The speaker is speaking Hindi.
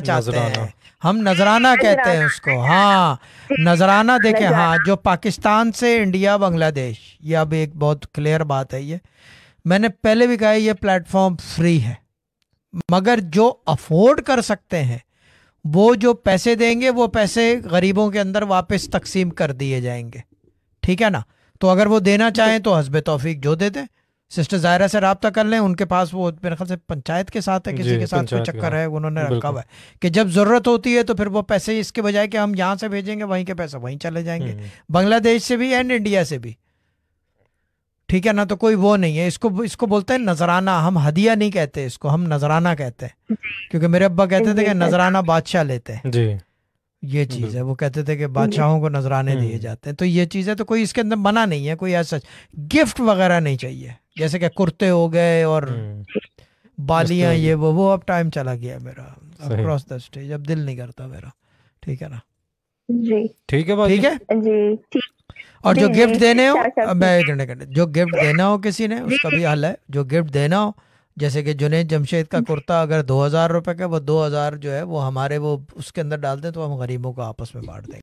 देखना चाहते हैं हम नजराना हाँ, कहते हैं उसको हाँ नजराना देखें हाँ जो पाकिस्तान से इंडिया बांग्लादेश ये अब एक बहुत क्लियर बात है ये मैंने पहले भी कहा है ये प्लेटफॉर्म फ्री है मगर जो अफोर्ड कर सकते हैं वो जो पैसे देंगे वो पैसे गरीबों के अंदर वापस तकसीम कर दिए जाएंगे ठीक है ना तो अगर वो देना चाहें तो हसब तोफीक जो दे दें सिस्टर जायरा से रबता कर लें उनके पास वो मेरे ख्याल से पंचायत के साथ है किसी के साथ कोई चक्कर है उन्होंने रखा हुआ है कि जब ज़रूरत होती है तो फिर वो पैसे इसके बजाय कि हम यहाँ से भेजेंगे वहीं के पैसे वहीं चले जाएंगे हम्म। बांग्लादेश से भी एंड इंडिया से भी ठीक है ना तो कोई वो नहीं है इसको इसको बोलते हैं नजराना हम हदिया नहीं कहते इसको हम नजराना कहते हैं क्योंकि मेरे अब्बा कहते थे कि नजराना बादशाह लेते हैं जी ये चीज़ है वो कहते थे कि बादशाहों को नजराने हम्म। दिए जाते हैं तो ये चीज़ है तो कोई इसके अंदर मना नहीं है कोई ऐसा गिफ्ट वगैरह नहीं चाहिए जैसे क्या कुर्ते हो गए और हम्म। बालियां ये वो वो अब टाइम चला गया मेरा अक्रॉस द स्टेज अब दिल नहीं करता मेरा ठीक है ना जी ठीक है ठीक है और जो गिफ्ट देने हो मैं एक घंटे जो गिफ्ट देना हो किसी ने उसका भी हल है जो गिफ्ट देना हो जैसे कि जुनेद जमशेद का कुर्ता अगर दो हज़ार रुपए का वो दो हज़ार जो है वो हमारे वो उसके अंदर डाल दें तो हम गरीबों को आपस में बांट देंगे